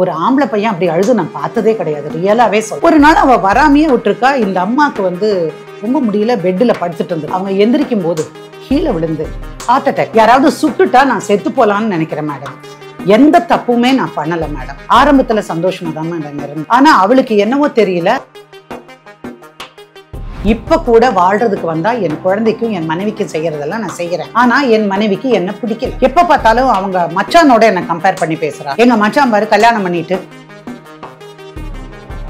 ஒரு ஆம்பளை பையன் அப்படி அழுது நான் பார்த்ததே கிடையாது ரியலாவே சொல்ல ஒரு நாள் அவ வராமையே விட்டுருக்கா இந்த அம்மாவுக்கு வந்து ரொம்ப முடியல பெட்டில் படுத்துட்டு இருந்தது அவங்க எந்திரிக்கும் போது கீழே விழுந்து ஹார்ட் அட்டாக் யாராவது சுட்டுட்டா நான் செத்து போலான்னு நினைக்கிறேன் மேடம் எந்த தப்புமே நான் பண்ணலை மேடம் ஆரம்பத்துல சந்தோஷமா தான் மேடம் இருந்தேன் அவளுக்கு என்னவோ தெரியல இப்போ கூட வாழ்றதுக்கு வந்தா என் குழந்தைக்கும் என் மனைவிக்கும் செய்யறதெல்லாம் நான் செய்யறேன் ஆனா என் மனைவிக்கு என்ன பிடிக்கல எப்ப பார்த்தாலும் அவங்க மச்சானோட என்ன கம்பேர் பண்ணி பேசுறா எங்க மச்சான் பாரு கல்யாணம் பண்ணிட்டு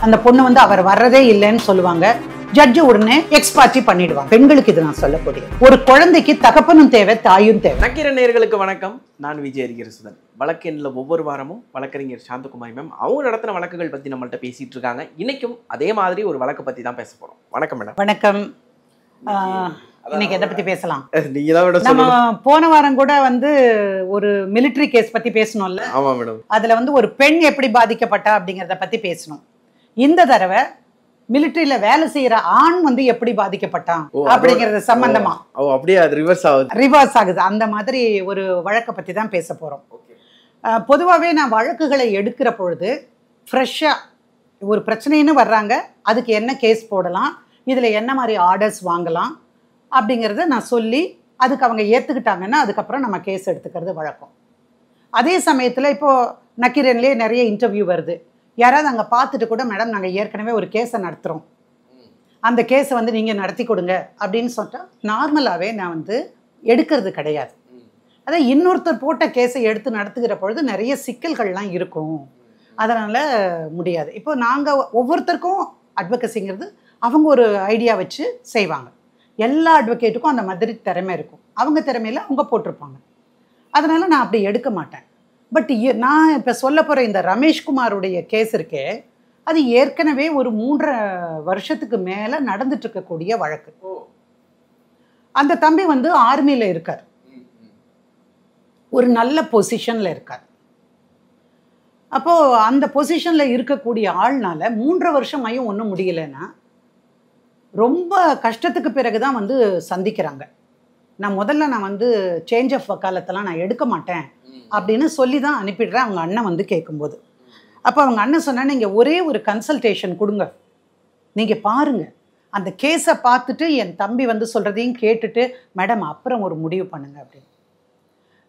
அந்த பொண்ணு வந்து அவர் வர்றதே இல்லைன்னு சொல்லுவாங்க ஜட்ஜ் உடனே எக்ஸ்பாச்சி பண்ணிடுவாங்க பெண்களுக்கு இது நான் சொல்லக்கூடிய ஒரு குழந்தைக்கு தகப்பனும் தேவை தாயும் தேவை நக்கீர நேர்களுக்கு வணக்கம் நான் விஜய் அறிகிறசுதன் வழக்கெண்ணில் ஒவ்வொரு வாரமும் வழக்கறிஞர் சாந்தகுமாரி மேம் அவங்க நடத்தின வழக்குகள் பற்றி நம்மள்ட்ட பேசிட்டு இருக்காங்க இன்னைக்கும் அதே மாதிரி ஒரு வழக்கை பற்றி தான் பேச போகிறோம் வணக்கம் மேடம் வணக்கம் இன்னைக்கு எதை பத்தி பேசலாம் நம்ம போன வாரம் கூட வந்து ஒரு மிலிட்டரி கேஸ் பத்தி பேசணும்ல ஆமா மேடம் அதுல வந்து ஒரு பெண் எப்படி பாதிக்கப்பட்டா அப்படிங்கறத பத்தி பேசணும் இந்த தடவை மிலிட்டரியில வேலை செய்யற ஆண் வந்து எப்படி பாதிக்கப்பட்டான் அப்படிங்கறது சம்பந்தமா ஓ அப்படியே ரிவர்ஸ் ஆகுது ரிவர்ஸ் ஆகுது அந்த மாதிரி ஒரு வழக்கை பத்தி தான் பேச போறோம் பொதுவாகவே நான் வழக்குகளை எடுக்கிற பொழுது ஃப்ரெஷ்ஷாக ஒரு பிரச்சனைன்னு வர்றாங்க அதுக்கு என்ன கேஸ் போடலாம் இதில் என்ன மாதிரி ஆர்டர்ஸ் வாங்கலாம் அப்படிங்கிறத நான் சொல்லி அதுக்கு அவங்க ஏற்றுக்கிட்டாங்கன்னா அதுக்கப்புறம் நம்ம கேஸ் எடுத்துக்கிறது வழக்கம் அதே சமயத்தில் இப்போது நக்கீரன்லேயே நிறைய இன்டர்வியூ வருது யாராவது அங்கே பார்த்துட்டு கூட மேடம் நாங்கள் ஏற்கனவே ஒரு கேஸை நடத்துகிறோம் அந்த கேஸை வந்து நீங்கள் நடத்தி கொடுங்க அப்படின்னு சொல்லிட்டா நார்மலாகவே நான் வந்து எடுக்கிறது கிடையாது அதான் இன்னொருத்தர் போட்ட கேஸை எடுத்து நடத்துகிற பொழுது நிறைய சிக்கல்கள்லாம் இருக்கும் அதனால் முடியாது இப்போ நாங்கள் ஒவ்வொருத்தருக்கும் அட்வொகசிங்கிறது அவங்க ஒரு ஐடியா வச்சு செய்வாங்க எல்லா அட்வொகேட்டுக்கும் அந்த மாதிரி திறமை இருக்கும் அவங்க திறமையில் அவங்க போட்டிருப்பாங்க அதனால் நான் அப்படி எடுக்க மாட்டேன் பட் நான் இப்போ சொல்ல போகிற இந்த ரமேஷ்குமாருடைய கேஸ் இருக்கே அது ஏற்கனவே ஒரு மூன்றரை வருஷத்துக்கு மேலே நடந்துட்டுருக்கக்கூடிய வழக்கு அந்த தம்பி வந்து ஆர்மியில் இருக்கார் ஒரு நல்ல பொசிஷனில் இருக்கார் அப்போது அந்த பொசிஷனில் இருக்கக்கூடிய ஆள்னால மூன்றரை ஐயும் ஒன்றும் முடியலைன்னா ரொம்ப கஷ்டத்துக்கு பிறகு தான் வந்து சந்திக்கிறாங்க நான் முதல்ல நான் வந்து சேஞ்ச் ஆஃப் வக்காலத்தெல்லாம் நான் எடுக்க மாட்டேன் அப்படின்னு சொல்லி தான் அனுப்பிடுறேன் அவங்க அண்ணன் வந்து கேட்கும்போது அப்போ அவங்க அண்ணன் சொன்னால் நீங்கள் ஒரே ஒரு கன்சல்டேஷன் கொடுங்க நீங்கள் பாருங்கள் அந்த கேஸை பார்த்துட்டு என் தம்பி வந்து சொல்கிறதையும் கேட்டுட்டு மேடம் அப்புறம் ஒரு முடிவு பண்ணுங்கள் அப்படின்னு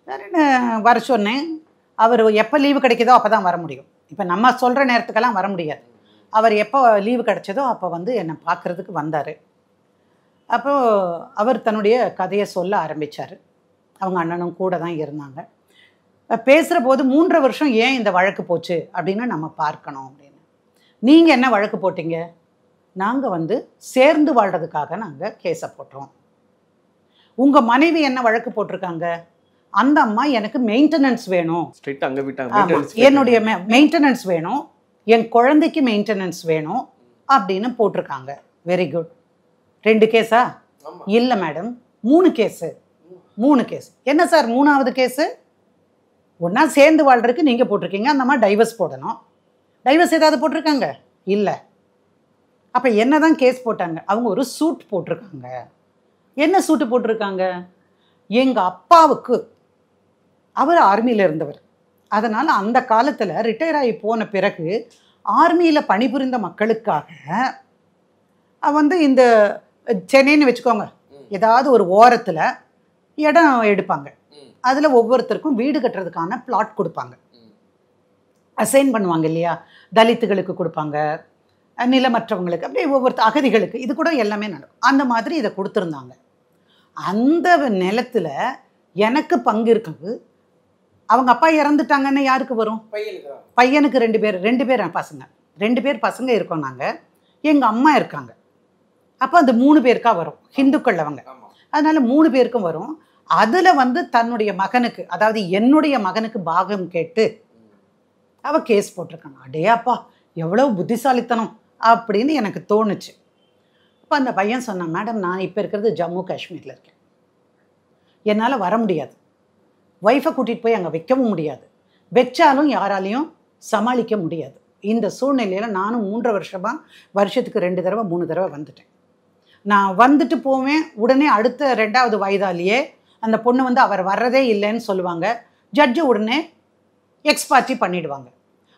வேறு வர சொன்னேன் அவர் எப்போ லீவு கிடைக்குதோ அப்போ தான் வர முடியும் இப்போ நம்ம சொல்கிற நேரத்துக்கெல்லாம் வர முடியாது அவர் எப்போ லீவு கிடைச்சதோ அப்போ வந்து என்னை பார்க்குறதுக்கு வந்தார் அப்போ அவர் தன்னுடைய கதையை சொல்ல ஆரம்பித்தார் அவங்க அண்ணனும் கூட தான் இருந்தாங்க பேசுகிற போது மூன்று வருஷம் ஏன் இந்த வழக்கு போச்சு அப்படின்னு நம்ம பார்க்கணும் அப்படின்னு நீங்கள் என்ன வழக்கு போட்டீங்க நாங்கள் வந்து சேர்ந்து வாழ்கிறதுக்காக நாங்கள் கேஸை போட்டுறோம் உங்கள் மனைவி என்ன வழக்கு போட்டிருக்காங்க அந்த அம்மா எனக்கு மெயின்டெனன்ஸ் வேணும் என்னுடைய மெயின்டெனன்ஸ் வேணும் என் குழந்தைக்கு மெயின்டெனன்ஸ் வேணும் அப்படின்னு போட்டிருக்காங்க வெரி குட் ரெண்டு கேஸா இல்லை மேடம் மூணு கேஸு மூணு கேஸ் என்ன சார் மூணாவது கேஸு ஒன்றா சேர்ந்து வாழ்றதுக்கு நீங்கள் போட்டிருக்கீங்க அந்த மாதிரி டைவர்ஸ் போடணும் டைவர்ஸ் ஏதாவது போட்டிருக்காங்க இல்லை அப்போ என்ன தான் கேஸ் போட்டாங்க அவங்க ஒரு சூட் போட்டிருக்காங்க என்ன சூட்டு போட்டிருக்காங்க எங்கள் அப்பாவுக்கு அவர் ஆர்மியில் இருந்தவர் அதனால் அந்த காலத்தில் ரிட்டையர் ஆகி போன பிறகு ஆர்மியில் பணிபுரிந்த மக்களுக்காக வந்து இந்த சென்னைன்னு வச்சுக்கோங்க ஏதாவது ஒரு ஓரத்தில் இடம் எடுப்பாங்க அதில் ஒவ்வொருத்தருக்கும் வீடு கட்டுறதுக்கான பிளாட் கொடுப்பாங்க அசைன் பண்ணுவாங்க இல்லையா தலித்துகளுக்கு கொடுப்பாங்க நிலமற்றவங்களுக்கு அப்படியே ஒவ்வொருத்த அகதிகளுக்கு இது கூட எல்லாமே நடக்கும் அந்த மாதிரி இதை கொடுத்துருந்தாங்க அந்த நிலத்தில் எனக்கு பங்கு இருக்குது அவங்க அப்பா இறந்துட்டாங்கன்னு யாருக்கு வரும் பையனுக்கு ரெண்டு பேர் ரெண்டு பேர் பசங்க ரெண்டு பேர் பசங்க இருக்கோம் நாங்கள் எங்கள் அம்மா இருக்காங்க அப்போ அந்த மூணு பேருக்கா வரும் ஹிந்துக்கள் அவங்க அதனால மூணு பேருக்கும் வரும் அதில் வந்து தன்னுடைய மகனுக்கு அதாவது என்னுடைய மகனுக்கு பாகம் கேட்டு அவள் கேஸ் போட்டிருக்காங்க அடே அப்பா எவ்வளோ புத்திசாலித்தனம் அப்படின்னு எனக்கு தோணுச்சு அப்போ அந்த பையன் சொன்னான் மேடம் நான் இப்போ இருக்கிறது ஜம்மு காஷ்மீரில் இருக்கேன் என்னால் வர முடியாது ஒய்ஃபை கூட்டிகிட்டு போய் அங்கே வைக்கவும் முடியாது வச்சாலும் யாராலையும் சமாளிக்க முடியாது இந்த சூழ்நிலையில் நானும் மூன்று வருஷமாக வருஷத்துக்கு ரெண்டு தடவை மூணு தடவை வந்துட்டேன் நான் வந்துட்டு போவேன் உடனே அடுத்த ரெண்டாவது வயதாலேயே அந்த பொண்ணு வந்து அவர் வர்றதே இல்லைன்னு சொல்லுவாங்க ஜட்ஜு உடனே எக்ஸ் பார்ட்டி பண்ணிடுவாங்க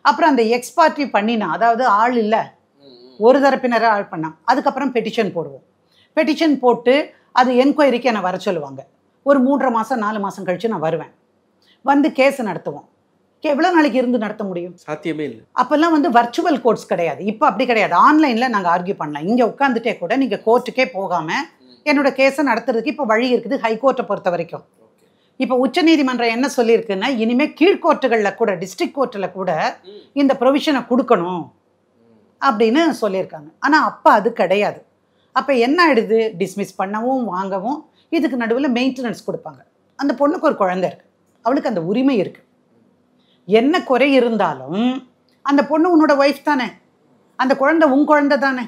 அப்புறம் அந்த எக்ஸ் பார்ட்டி பண்ணினா அதாவது ஆள் இல்லை ஒரு தரப்பினராக ஆள் பண்ணான் அதுக்கப்புறம் பெட்டிஷன் போடுவோம் பெட்டிஷன் போட்டு அது என்கொயரிக்கு என்னை வர சொல்லுவாங்க ஒரு மூன்றரை மாதம் நாலு மாதம் கழித்து நான் வருவேன் வந்து கேஸ் நடத்துவோம் எவ்வளோ நாளைக்கு இருந்து நடத்த முடியும் சாத்தியமே இல்லை அப்போல்லாம் வந்து வர்ச்சுவல் கோர்ட்ஸ் கிடையாது இப்போ அப்படி கிடையாது ஆன்லைனில் நாங்கள் ஆர்கியூ பண்ணலாம் இங்கே உட்காந்துட்டே கூட நீங்கள் கோர்ட்டுக்கே போகாமல் என்னோட கேஸை நடத்துறதுக்கு இப்போ வழி இருக்குது ஹைகோர்ட்டை பொறுத்த வரைக்கும் இப்போ உச்சநீதிமன்றம் என்ன சொல்லியிருக்குன்னா இனிமேல் கீழ்கோர்ட்டுகளில் கூட டிஸ்ட்ரிக் கோர்ட்டில் கூட இந்த ப்ரொவிஷனை கொடுக்கணும் அப்படின்னு சொல்லியிருக்காங்க ஆனால் அப்போ அது கிடையாது அப்போ என்ன ஆயிடுது டிஸ்மிஸ் பண்ணவும் வாங்கவும் இதுக்கு நடுவில் மெயின்டெனன்ஸ் கொடுப்பாங்க அந்த பொண்ணுக்கு ஒரு குழந்தை இருக்குது அவளுக்கு அந்த உரிமை இருக்குது என்ன குறை இருந்தாலும் அந்த பொண்ணு உன்னோட ஒய்ஃப் தானே அந்த குழந்தை உன் குழந்தை தானே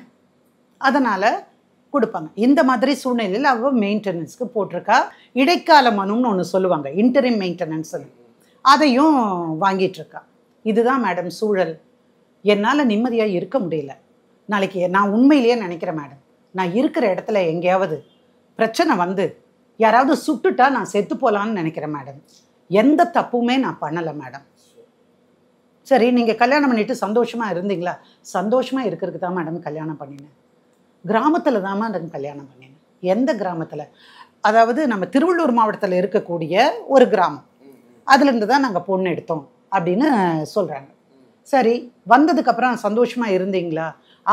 அதனால் கொடுப்பாங்க இந்த மாதிரி சூழ்நிலையில் அவள் மெயின்டெனன்ஸ்க்கு போட்டிருக்கா இடைக்கால மனும்னு ஒன்று சொல்லுவாங்க இன்டரிம் மெயின்டெனன்ஸ் அதையும் வாங்கிட்டுருக்கா இதுதான் மேடம் சூழல் என்னால் நிம்மதியாக இருக்க முடியல நாளைக்கு நான் உண்மையிலேயே நினைக்கிறேன் மேடம் நான் இருக்கிற இடத்துல எங்கேயாவது பிரச்சனை வந்து யாராவது சுட்டுட்டா நான் செத்து போகலான்னு நினைக்கிறேன் மேடம் எந்த தப்புமே நான் பண்ணலை மேடம் சரி நீங்கள் கல்யாணம் பண்ணிவிட்டு சந்தோஷமாக இருந்தீங்களா சந்தோஷமாக இருக்கிறதுக்கு தான் மேடம் கல்யாணம் பண்ணினேன் கிராமத்தில் தான் மேடம் கல்யாணம் பண்ணினேன் எந்த கிராமத்தில் அதாவது நம்ம திருவள்ளூர் மாவட்டத்தில் இருக்கக்கூடிய ஒரு கிராமம் அதுலேருந்து தான் நாங்கள் பொண்ணு எடுத்தோம் அப்படின்னு சொல்கிறாங்க சரி வந்ததுக்கப்புறம் சந்தோஷமாக இருந்தீங்களா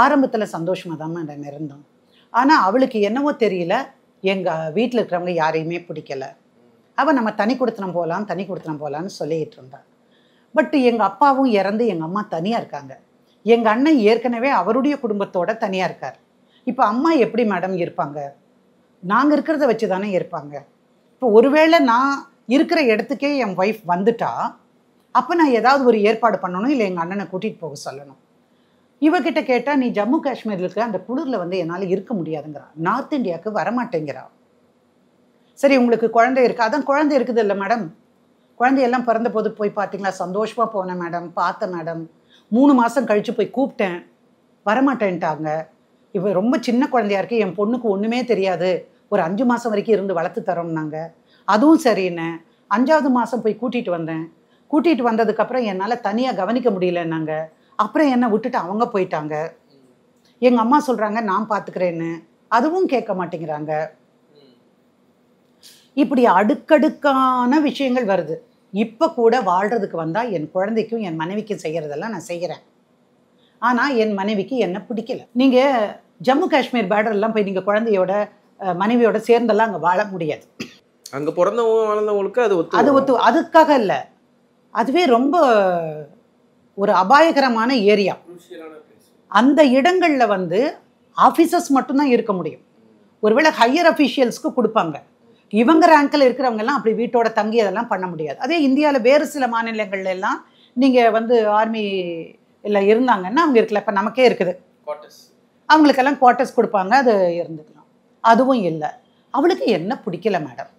ஆரம்பத்தில் சந்தோஷமாக தான் மேடம் இருந்தோம் ஆனால் அவளுக்கு என்னவோ தெரியல எங்கள் வீட்டில் இருக்கிறவங்க யாரையுமே பிடிக்கலை அவள் நம்ம தனி கொடுத்தனம் போகலாம் தனி கொடுத்தனம் போகலான்னு சொல்லிக்கிட்டு இருந்தாள் பட் எங்கள் அப்பாவும் இறந்து எங்கள் அம்மா தனியாக இருக்காங்க எங்கள் அண்ணன் ஏற்கனவே அவருடைய குடும்பத்தோட தனியாக இருக்கார் இப்போ அம்மா எப்படி மேடம் இருப்பாங்க நாங்கள் இருக்கிறத வச்சு தானே இருப்பாங்க இப்போ ஒருவேளை நான் இருக்கிற இடத்துக்கே என் ஒய்ஃப் வந்துட்டா அப்போ நான் ஏதாவது ஒரு ஏற்பாடு பண்ணணும் இல்லை எங்கள் அண்ணனை கூட்டிகிட்டு போக சொல்லணும் இவகிட்ட கேட்டால் நீ ஜம்மு காஷ்மீரில் இருக்கிற அந்த குளிரில் வந்து என்னால் இருக்க முடியாதுங்கிறா நார்த் இந்தியாவுக்கு வரமாட்டேங்கிறா சரி உங்களுக்கு குழந்தை இருக்கா அதான் குழந்தை இருக்குது இல்லை மேடம் குழந்தையெல்லாம் பிறந்த போது போய் பார்த்தீங்களா சந்தோஷமாக போனேன் மேடம் பார்த்தேன் மேடம் மூணு மாதம் கழித்து போய் கூப்பிட்டேன் வரமாட்டேன்ட்டாங்க இப்போ ரொம்ப சின்ன குழந்தையா இருக்கு என் பொண்ணுக்கு ஒன்றுமே தெரியாது ஒரு அஞ்சு மாதம் வரைக்கும் இருந்து வளர்த்து தரோம்னாங்க அதுவும் சரின்னு அஞ்சாவது மாதம் போய் கூட்டிகிட்டு வந்தேன் கூட்டிகிட்டு வந்ததுக்கப்புறம் என்னால் தனியாக கவனிக்க முடியலன்னாங்க அப்புறம் என்னை விட்டுட்டு அவங்க போயிட்டாங்க எங்கள் அம்மா சொல்கிறாங்க நான் பார்த்துக்கிறேன்னு அதுவும் கேட்க மாட்டேங்கிறாங்க இப்படி அடுக்கடுக்கான விஷயங்கள் வருது இப்போ கூட வாழ்கிறதுக்கு வந்தால் என் குழந்தைக்கும் என் மனைவிக்கும் செய்கிறதெல்லாம் நான் செய்கிறேன் ஆனால் என் மனைவிக்கு என்ன பிடிக்கல நீங்கள் ஜம்மு காஷ்மீர் பார்டர்லாம் போய் நீங்கள் குழந்தையோட மனைவியோட சேர்ந்தெல்லாம் அங்கே வாழ முடியாது அங்கே பிறந்தவங்க வளர்ந்தவங்களுக்கு அது ஒத்து அது ஒத்து அதுக்காக இல்லை அதுவே ரொம்ப ஒரு அபாயகரமான ஏரியா அந்த இடங்களில் வந்து ஆஃபீஸர்ஸ் மட்டும்தான் இருக்க முடியும் ஒருவேளை ஹையர் அஃபீஷியல்ஸ்க்கு கொடுப்பாங்க இவங்க ரேங்கில் இருக்கிறவங்கெல்லாம் அப்படி வீட்டோட தங்கி அதெல்லாம் பண்ண முடியாது அதே இந்தியாவில் வேறு சில மாநிலங்கள்ல எல்லாம் நீங்கள் வந்து ஆர்மி இல்லை இருந்தாங்கன்னா அவங்க இருக்கல இப்போ நமக்கே இருக்குது அவங்களுக்கெல்லாம் குவார்ட்டர்ஸ் கொடுப்பாங்க அது இருந்துக்கலாம் அதுவும் இல்லை அவளுக்கு என்ன பிடிக்கல மேடம்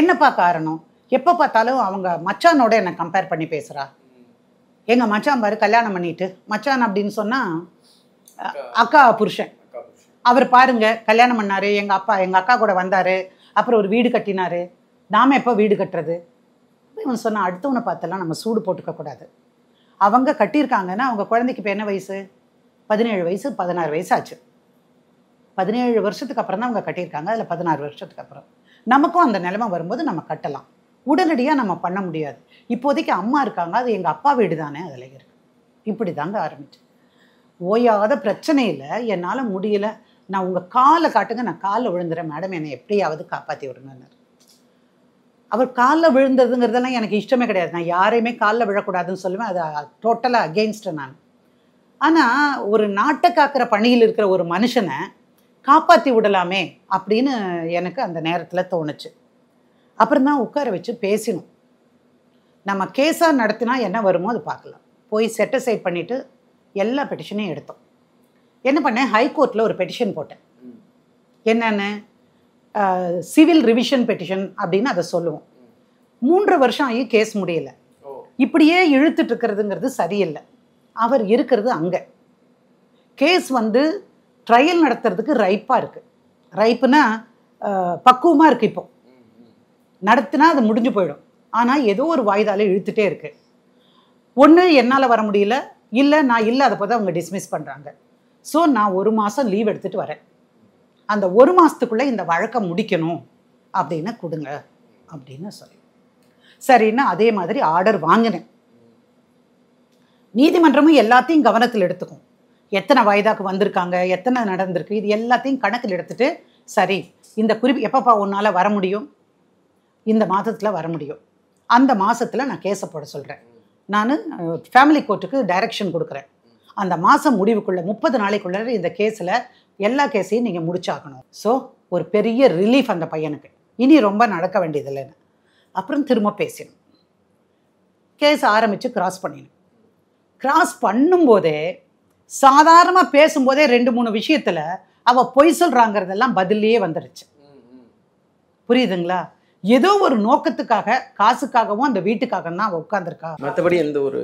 என்னப்பா காரணம் எப்போ பார்த்தாலும் அவங்க மச்சானோட என்னை கம்பேர் பண்ணி பேசுகிறா எங்கள் மச்சான் பாரு கல்யாணம் பண்ணிட்டு மச்சான் அப்படின்னு சொன்னால் அக்கா புருஷன் அவர் பாருங்க கல்யாணம் பண்ணாரு எங்கள் அப்பா எங்கள் அக்கா கூட வந்தார் அப்புறம் ஒரு வீடு கட்டினாரு நாம் எப்போ வீடு கட்டுறது இவன் சொன்னால் அடுத்தவனை பார்த்தெல்லாம் நம்ம சூடு போட்டுக்க கூடாது அவங்க கட்டியிருக்காங்கன்னா அவங்க குழந்தைக்கு இப்போ என்ன வயசு பதினேழு வயசு பதினாறு வயசு ஆச்சு பதினேழு வருஷத்துக்கு அப்புறம் தான் அவங்க கட்டியிருக்காங்க அதில் பதினாறு வருஷத்துக்கு அப்புறம் நமக்கும் அந்த நிலைமை வரும்போது நம்ம கட்டலாம் உடனடியாக நம்ம பண்ண முடியாது இப்போதைக்கு அம்மா இருக்காங்க அது எங்கள் அப்பா வீடு தானே அதில் இருக்குது இப்படி தாங்க ஆரம்பிச்சு ஓயாத பிரச்சனையில் என்னால் முடியலை நான் உங்கள் காலை காட்டுங்க நான் காலில் விழுந்துறேன் மேடம் என்னை எப்படியாவது காப்பாற்றி விடுங்கன்னு அவர் காலில் விழுந்ததுங்கிறதெல்லாம் எனக்கு இஷ்டமே கிடையாது நான் யாரையுமே காலில் விழக்கூடாதுன்னு சொல்லுவேன் அது டோட்டலாக அகெயின்ஸ்டு நான் ஆனால் ஒரு நாட்டை காக்கிற பணியில் இருக்கிற ஒரு மனுஷனை காப்பாற்றி விடலாமே அப்படின்னு எனக்கு அந்த நேரத்தில் தோணுச்சு அப்புறம் தான் உட்கார வச்சு பேசினோம் நம்ம கேஸாக நடத்தினா என்ன வருமோ அது பார்க்கலாம் போய் செட்டிசைட் பண்ணிவிட்டு எல்லா பெட்டிஷனையும் எடுத்தோம் என்ன பண்ணேன் ஹைகோர்ட்டில் ஒரு பெட்டிஷன் போட்டேன் என்னென்ன சிவில் ரிவிஷன் பெட்டிஷன் அப்படின்னு அதை சொல்லுவோம் மூன்று வருஷம் ஆகி கேஸ் முடியல இப்படியே இழுத்துட்ருக்கிறதுங்கிறது சரியில்லை அவர் இருக்கிறது அங்கே கேஸ் வந்து ட்ரையல் நடத்துறதுக்கு ரைப்பாக இருக்குது ரைப்புனா பக்குவமாக இருக்குது இப்போ நடத்தினா அது முடிஞ்சு போயிடும் ஆனால் ஏதோ ஒரு வாய்தால் இழுத்துட்டே இருக்குது ஒன்று என்னால் வர முடியல இல்லை நான் இல்லாதப்போ தான் அவங்க டிஸ்மிஸ் பண்ணுறாங்க ஸோ நான் ஒரு மாதம் லீவ் எடுத்துகிட்டு வரேன் அந்த ஒரு மாதத்துக்குள்ளே இந்த வழக்கை முடிக்கணும் அப்படின்னு கொடுங்க அப்படின்னு சொல்லி சரின்னு அதே மாதிரி ஆர்டர் வாங்கினேன் நீதிமன்றமும் எல்லாத்தையும் கவனத்தில் எடுத்துக்கும் எத்தனை வயதாக்கு வந்திருக்காங்க எத்தனை நடந்திருக்கு இது எல்லாத்தையும் கணக்கில் எடுத்துகிட்டு சரி இந்த குறிப்பு எப்பப்பா உன்னால் வர முடியும் இந்த மாதத்தில் வர முடியும் அந்த மாதத்தில் நான் கேஸை போட சொல்கிறேன் நான் ஃபேமிலி கோர்ட்டுக்கு டைரக்ஷன் கொடுக்குறேன் அந்த மாதம் முடிவுக்குள்ளே முப்பது நாளைக்குள்ளே இந்த கேஸில் எல்லா கேஸையும் நீங்கள் முடிச்சாகணும் ஸோ ஒரு பெரிய ரிலீஃப் அந்த பையனுக்கு இனி ரொம்ப நடக்க இல்லைன்னு அப்புறம் திரும்ப பேசினோம் கேஸ் ஆரம்பித்து கிராஸ் பண்ணினோம் கிராஸ் பண்ணும்போதே சாதாரணமாக பேசும்போதே ரெண்டு மூணு விஷயத்தில் அவள் பொய் சொல்கிறாங்கிறதெல்லாம் பதிலே வந்துடுச்சு புரியுதுங்களா ஏதோ ஒரு நோக்கத்துக்காக காசுக்காகவும் அந்த வீட்டுக்காக தான் உட்காந்துருக்கா மற்றபடி எந்த ஒரு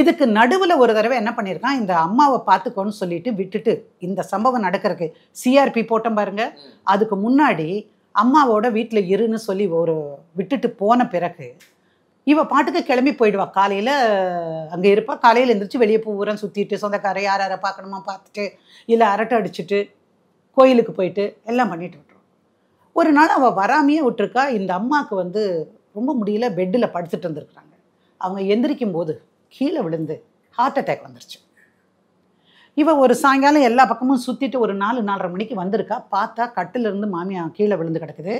இதுக்கு நடுவில் ஒரு தடவை என்ன பண்ணியிருக்கான் இந்த அம்மாவை பார்த்துக்கோன்னு சொல்லிட்டு விட்டுட்டு இந்த சம்பவம் நடக்கிறதுக்கு சிஆர்பி போட்டோம் பாருங்க அதுக்கு முன்னாடி அம்மாவோட வீட்டில் இருன்னு சொல்லி ஒரு விட்டுட்டு போன பிறகு இவ பாட்டுக்கு கிளம்பி போயிடுவா காலையில் அங்கே இருப்பா காலையில் எழுந்திரிச்சு வெளியே பூரா சுற்றிட்டு சொந்தக்காரை யார் யாரை பார்க்கணுமா பார்த்துட்டு இல்லை அரட்டை அடிச்சுட்டு கோயிலுக்கு போயிட்டு எல்லாம் பண்ணிட்டு ஒரு நாள் அவள் வராமையே விட்டுருக்கா இந்த அம்மாவுக்கு வந்து ரொம்ப முடியல பெட்டில் படுத்துட்டு இருந்துருக்குறாங்க அவங்க எந்திரிக்கும் போது கீழே விழுந்து ஹார்ட் அட்டாக் வந்துருச்சு இவள் ஒரு சாயங்காலம் எல்லா பக்கமும் சுற்றிட்டு ஒரு நாலு நாலரை மணிக்கு வந்திருக்கா பார்த்தா கட்டிலிருந்து மாமியா கீழே விழுந்து கிடக்குது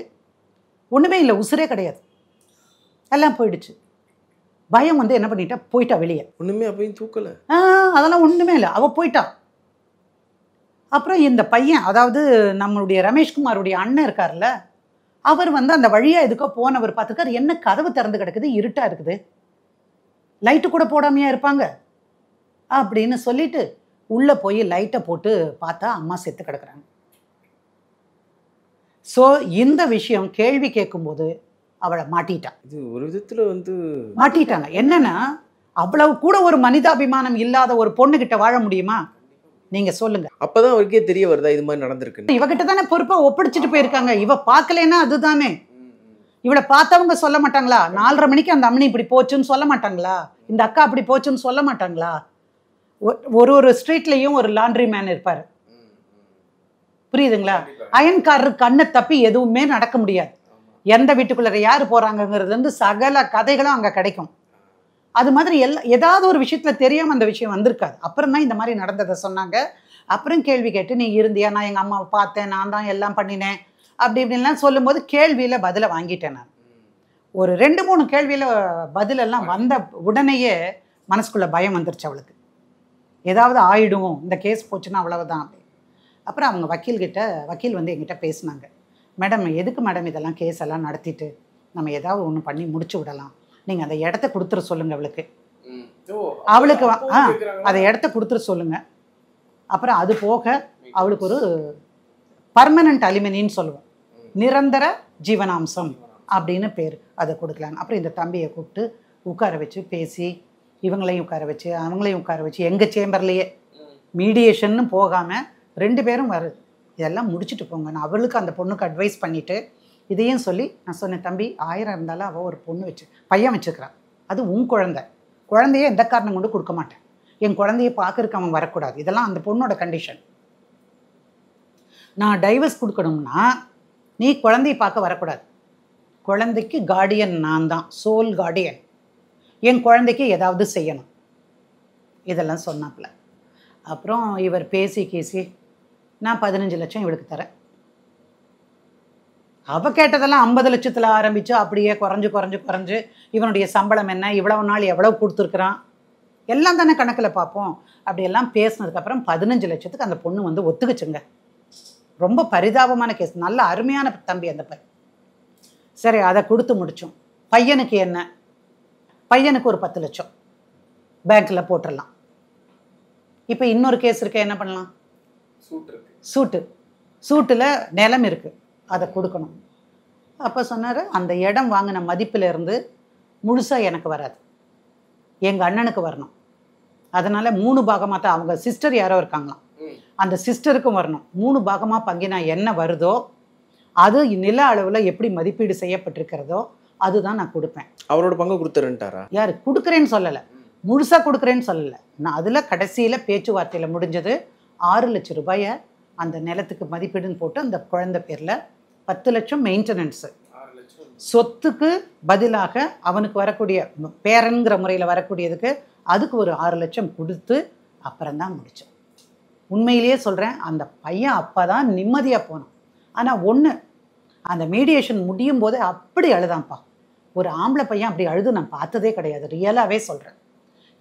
ஒன்றுமே இல்லை உசுரே கிடையாது எல்லாம் போயிடுச்சு பயம் வந்து என்ன பண்ணிட்டா போயிட்டா வெளியே ஒன்றுமே அப்பயும் தூக்கலை அதெல்லாம் ஒன்றுமே இல்லை அவள் போயிட்டா அப்புறம் இந்த பையன் அதாவது நம்மளுடைய ரமேஷ்குமாருடைய அண்ணன் இருக்கார்ல அவர் வந்து அந்த வழியாக எதுக்கோ போனவர் பார்த்துக்கார் என்ன கதவு திறந்து கிடக்குது இருட்டாக இருக்குது லைட்டு கூட போடாமையா இருப்பாங்க அப்படின்னு சொல்லிட்டு உள்ளே போய் லைட்டை போட்டு பார்த்தா அம்மா செத்து கிடக்குறாங்க ஸோ இந்த விஷயம் கேள்வி கேட்கும்போது அவளை மாட்டிட்டான் இது ஒரு விதத்தில் வந்து மாட்டிட்டாங்க என்னன்னா அவ்வளவு கூட ஒரு மனிதாபிமானம் இல்லாத ஒரு பொண்ணுகிட்ட வாழ முடியுமா நீங்கள் சொல்லுங்கள் அப்பதான் அவருக்கே தெரிய வருதா இது மாதிரி நடந்திருக்கு இவகிட்ட தானே பொறுப்பாக ஒப்படைச்சிட்டு போயிருக்காங்க இவ பார்க்கலன்னா அதுதானே இவளை பார்த்தவங்க சொல்ல மாட்டாங்களா நாலரை மணிக்கு அந்த அம்மனி இப்படி போச்சுன்னு சொல்ல மாட்டாங்களா இந்த அக்கா அப்படி போச்சுன்னு சொல்ல மாட்டாங்களா ஒரு ஒரு ஸ்ட்ரீட்லேயும் ஒரு லாண்ட்ரி மேன் இருப்பார் புரியுதுங்களா அயன்காரரு கண்ணை தப்பி எதுவுமே நடக்க முடியாது எந்த வீட்டுக்குள்ளே யார் வந்து சகல கதைகளும் அங்கே கிடைக்கும் அது மாதிரி எல்லா ஏதாவது ஒரு விஷயத்தில் தெரியாமல் அந்த விஷயம் வந்திருக்காது அப்புறம் தான் இந்த மாதிரி நடந்ததை சொன்னாங்க அப்புறம் கேள்வி கேட்டு நீ இருந்தியா நான் எங்கள் அம்மாவை பார்த்தேன் நான் தான் எல்லாம் பண்ணினேன் அப்படி இப்படின்லாம் சொல்லும்போது கேள்வியில் பதிலை வாங்கிட்டேன் நான் ஒரு ரெண்டு மூணு கேள்வியில் பதிலெல்லாம் வந்த உடனேயே மனசுக்குள்ளே பயம் வந்துருச்சு அவளுக்கு ஏதாவது ஆயிடுவோம் இந்த கேஸ் போச்சுன்னா அவ்வளவுதான் அப்படி அப்புறம் அவங்க வக்கீல்கிட்ட வக்கீல் வந்து எங்கிட்ட பேசினாங்க மேடம் எதுக்கு மேடம் இதெல்லாம் கேஸ் எல்லாம் நடத்திட்டு நம்ம ஏதாவது ஒன்று பண்ணி முடிச்சு விடலாம் நீங்கள் அந்த இடத்த கொடுத்துட சொல்லுங்கள் அவளுக்கு அவளுக்கு ஆ அந்த இடத்த கொடுத்துட சொல்லுங்கள் அப்புறம் அது போக அவளுக்கு ஒரு பர்மனண்ட் அலிமினின்னு சொல்லுவோம் நிரந்தர ஜீவனாம்சம் அப்படின்னு பேர் அதை கொடுக்கலாம் அப்புறம் இந்த தம்பியை கூப்பிட்டு உட்கார வச்சு பேசி இவங்களையும் உட்கார வச்சு அவங்களையும் உட்கார வச்சு எங்கள் சேம்பர்லேயே மீடியேஷன்னு போகாமல் ரெண்டு பேரும் வரு இதெல்லாம் முடிச்சுட்டு போங்க நான் அவளுக்கு அந்த பொண்ணுக்கு அட்வைஸ் பண்ணிவிட்டு இதையும் சொல்லி நான் சொன்னேன் தம்பி ஆயிரம் இருந்தாலும் அவள் ஒரு பொண்ணு வச்சு பையன் வச்சுருக்கிறான் அது உன் குழந்த குழந்தைய எந்த காரணம் கொண்டு கொடுக்க மாட்டேன் என் குழந்தைய பார்க்கறக்கு அவன் வரக்கூடாது இதெல்லாம் அந்த பொண்ணோட கண்டிஷன் நான் டைவர்ஸ் கொடுக்கணும்னா நீ குழந்தைய பார்க்க வரக்கூடாது குழந்தைக்கு கார்டியன் நான் தான் சோல் கார்டியன் என் குழந்தைக்கு ஏதாவது செய்யணும் இதெல்லாம் சொன்னாப்புல அப்புறம் இவர் பேசி கேசி நான் பதினஞ்சு லட்சம் இவளுக்கு தரேன் அவ கேட்டதெல்லாம் ஐம்பது லட்சத்தில் ஆரம்பித்து அப்படியே குறைஞ்சு குறைஞ்சு குறைஞ்சு இவனுடைய சம்பளம் என்ன இவ்வளவு நாள் எவ்வளோ கொடுத்துருக்குறான் எல்லாம் தானே கணக்கில் பார்ப்போம் அப்படியெல்லாம் பேசினதுக்கப்புறம் பதினஞ்சு லட்சத்துக்கு அந்த பொண்ணு வந்து ஒத்துக்குச்சுங்க ரொம்ப பரிதாபமான கேஸ் நல்ல அருமையான தம்பி அந்த பையன் சரி அதை கொடுத்து முடித்தோம் பையனுக்கு என்ன பையனுக்கு ஒரு பத்து லட்சம் பேங்க்கில் போட்டுடலாம் இப்போ இன்னொரு கேஸ் இருக்க என்ன பண்ணலாம் சூட்டு சூட்டு சூட்டில் நிலம் இருக்குது அதை கொடுக்கணும் அப்போ சொன்னார் அந்த இடம் வாங்கின மதிப்பிலேருந்து முழுசாக எனக்கு வராது எங்கள் அண்ணனுக்கு வரணும் அதனால் மூணு பாகமாக தான் அவங்க சிஸ்டர் யாரோ இருக்காங்களாம் அந்த சிஸ்டருக்கும் வரணும் மூணு பாகமாக பங்கினா என்ன வருதோ அது நில அளவில் எப்படி மதிப்பீடு செய்யப்பட்டிருக்கிறதோ அதுதான் நான் கொடுப்பேன் அவரோட பங்கு கொடுத்துருன்ட்டாரா யார் கொடுக்குறேன்னு சொல்லலை முழுசாக கொடுக்குறேன்னு சொல்லலை நான் அதில் கடைசியில் பேச்சுவார்த்தையில் முடிஞ்சது ஆறு லட்சம் ரூபாயை அந்த நிலத்துக்கு மதிப்பீடுன்னு போட்டு அந்த குழந்தை பேரில் பத்து லட்சம் மெயின்டெனன்ஸு சொத்துக்கு பதிலாக அவனுக்கு வரக்கூடிய பேரன்கிற முறையில் வரக்கூடியதுக்கு அதுக்கு ஒரு ஆறு லட்சம் கொடுத்து அப்புறம்தான் முடித்தேன் உண்மையிலேயே சொல்கிறேன் அந்த பையன் அப்போ தான் நிம்மதியாக போனான் ஆனால் ஒன்று அந்த மீடியேஷன் முடியும் போது அப்படி அழுதான்ப்பா ஒரு ஆம்பளை பையன் அப்படி அழுது நான் பார்த்ததே கிடையாது ரியலாகவே சொல்கிறேன்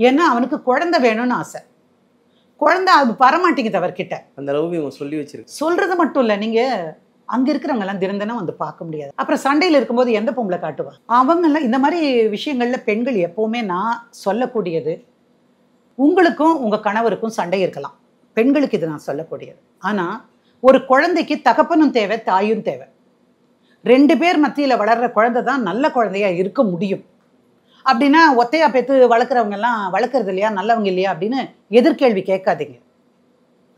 ஏன்னா அவனுக்கு குழந்தை வேணும்னு ஆசை குழந்தை அது பரமாட்டிங்குது அவர்கிட்ட அந்த லவ் இவன் சொல்லி வச்சிருக்கு சொல்கிறது மட்டும் இல்லை நீங்கள் அங்க இருக்கிறவங்க எல்லாம் தினந்தனம் வந்து பார்க்க முடியாது அப்புறம் சண்டையில் இருக்கும்போது எந்த பொம்பளை காட்டுவா அவங்க எல்லாம் இந்த மாதிரி விஷயங்கள்ல பெண்கள் எப்பவுமே நான் சொல்லக்கூடியது உங்களுக்கும் உங்க கணவருக்கும் சண்டை இருக்கலாம் பெண்களுக்கு இது நான் சொல்லக்கூடியது ஆனா ஒரு குழந்தைக்கு தகப்பனும் தேவை தாயும் தேவை ரெண்டு பேர் மத்தியில் வளர்கிற குழந்தை தான் நல்ல குழந்தையாக இருக்க முடியும் அப்படின்னா ஒத்தையா பேத்து வளர்க்குறவங்க எல்லாம் வளர்க்குறது இல்லையா நல்லவங்க இல்லையா அப்படின்னு எதிர்கேள்வி கேட்காதீங்க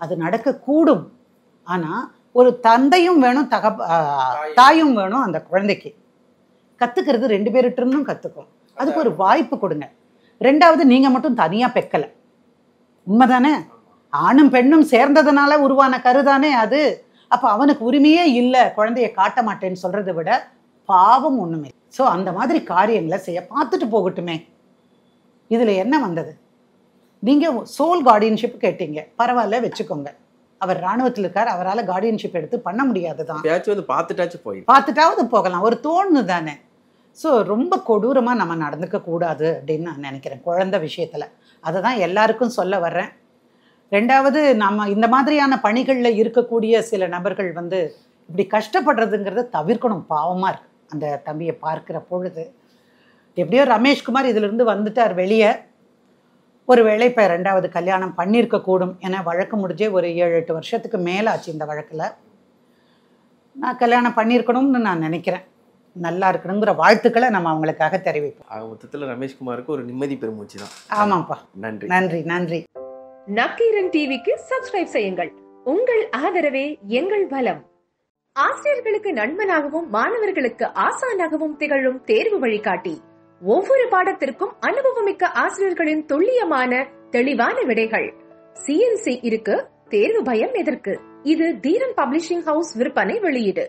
அது நடக்கக்கூடும் ஆனால் ஒரு தந்தையும் வேணும் தகப்ப தாயும் வேணும் அந்த குழந்தைக்கு கற்றுக்கிறது ரெண்டு பேர்கிட்டருந்தும் கற்றுக்கும் அதுக்கு ஒரு வாய்ப்பு கொடுங்க ரெண்டாவது நீங்கள் மட்டும் தனியாக பெக்கலை உண்மைதானே ஆணும் பெண்ணும் சேர்ந்ததுனால உருவான கருதானே அது அப்போ அவனுக்கு உரிமையே இல்லை குழந்தைய காட்ட மாட்டேன்னு சொல்கிறத விட பாவம் ஒன்றுமே ஸோ அந்த மாதிரி காரியங்களை செய்ய பார்த்துட்டு போகட்டுமே இதில் என்ன வந்தது நீங்கள் சோல் கார்டியன்ஷிப் கேட்டீங்க பரவாயில்ல வச்சுக்கோங்க அவர் ராணுவத்தில் இருக்கார் அவரால் கார்டியன்ஷிப் எடுத்து பண்ண முடியாது தான் பார்த்துட்டாச்சும் போய் பார்த்துட்டாவது போகலாம் ஒரு தோணு தானே ஸோ ரொம்ப கொடூரமாக நம்ம நடந்துக்க கூடாது அப்படின்னு நான் நினைக்கிறேன் குழந்த விஷயத்தில் அதை தான் எல்லாருக்கும் சொல்ல வர்றேன் ரெண்டாவது நம்ம இந்த மாதிரியான பணிகளில் இருக்கக்கூடிய சில நபர்கள் வந்து இப்படி கஷ்டப்படுறதுங்கிறத தவிர்க்கணும் பாவமாக இருக்குது அந்த தம்பியை பார்க்குற பொழுது எப்படியோ ரமேஷ்குமார் இதிலிருந்து வந்துட்டார் வெளியே ஒருவேளை இப்போ ரெண்டாவது கல்யாணம் பண்ணியிருக்கக்கூடும் என வழக்கு முடிஞ்சே ஒரு ஏழு எட்டு வருஷத்துக்கு மேலே ஆச்சு இந்த வழக்கில் நான் கல்யாணம் பண்ணியிருக்கணும்னு நான் நினைக்கிறேன் நல்லா இருக்கணுங்கிற வாழ்த்துக்களை நம்ம அவங்களுக்காக தெரிவிப்போம் மொத்தத்தில் ரமேஷ்குமாருக்கு ஒரு நிம்மதி பெருமூச்சு தான் ஆமாப்பா நன்றி நன்றி நன்றி நக்கீரன் டிவிக்கு சப்ஸ்கிரைப் செய்யுங்கள் உங்கள் ஆதரவே எங்கள் பலம் ஆசிரியர்களுக்கு நண்பனாகவும் மாணவர்களுக்கு ஆசானாகவும் திகழும் தேர்வு வழிகாட்டி ஒவ்வொரு பாடத்திற்கும் அனுபவமிக்க ஆசிரியர்களின் துல்லியமான தெளிவான விடைகள் சிஎன்சி இருக்கு தேர்வு பயம் எதற்கு இது தீரன் பப்ளிஷிங் ஹவுஸ் விற்பனை வெளியீடு